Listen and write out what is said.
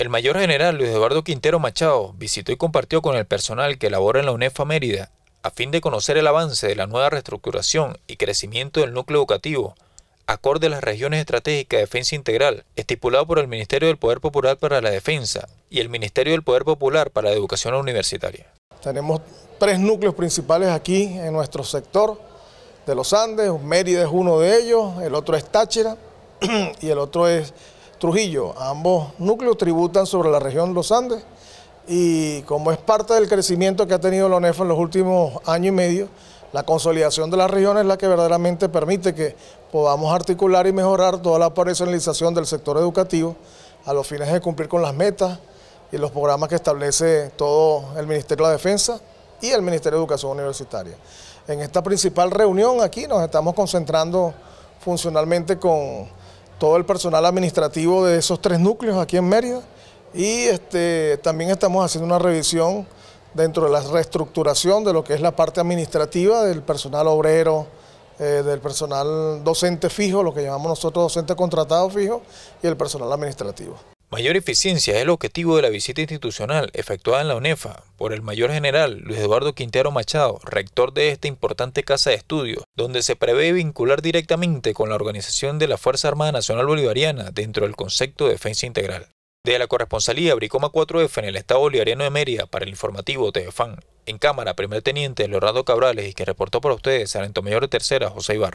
El mayor general Luis Eduardo Quintero Machado visitó y compartió con el personal que labora en la UNEFA Mérida a fin de conocer el avance de la nueva reestructuración y crecimiento del núcleo educativo, acorde a las regiones estratégicas de defensa integral, estipulado por el Ministerio del Poder Popular para la Defensa y el Ministerio del Poder Popular para la Educación Universitaria. Tenemos tres núcleos principales aquí en nuestro sector de los Andes, Mérida es uno de ellos, el otro es Táchira y el otro es Trujillo. Ambos núcleos tributan sobre la región Los Andes y como es parte del crecimiento que ha tenido la ONEFA en los últimos años y medio, la consolidación de las regiones es la que verdaderamente permite que podamos articular y mejorar toda la personalización del sector educativo a los fines de cumplir con las metas y los programas que establece todo el Ministerio de la Defensa y el Ministerio de Educación Universitaria. En esta principal reunión aquí nos estamos concentrando funcionalmente con todo el personal administrativo de esos tres núcleos aquí en Mérida y este, también estamos haciendo una revisión dentro de la reestructuración de lo que es la parte administrativa del personal obrero, eh, del personal docente fijo, lo que llamamos nosotros docente contratado fijo, y el personal administrativo. Mayor eficiencia es el objetivo de la visita institucional efectuada en la UNEFA por el mayor general Luis Eduardo Quintero Machado, rector de esta importante casa de estudio, donde se prevé vincular directamente con la organización de la Fuerza Armada Nacional Bolivariana dentro del concepto de defensa integral. De la corresponsalía Bricoma 4F en el Estado Bolivariano de Mérida para el informativo TEFAN, en cámara, primer teniente Leonardo Cabrales y que reportó para ustedes Sarento Mayor de Tercera José Ibarro.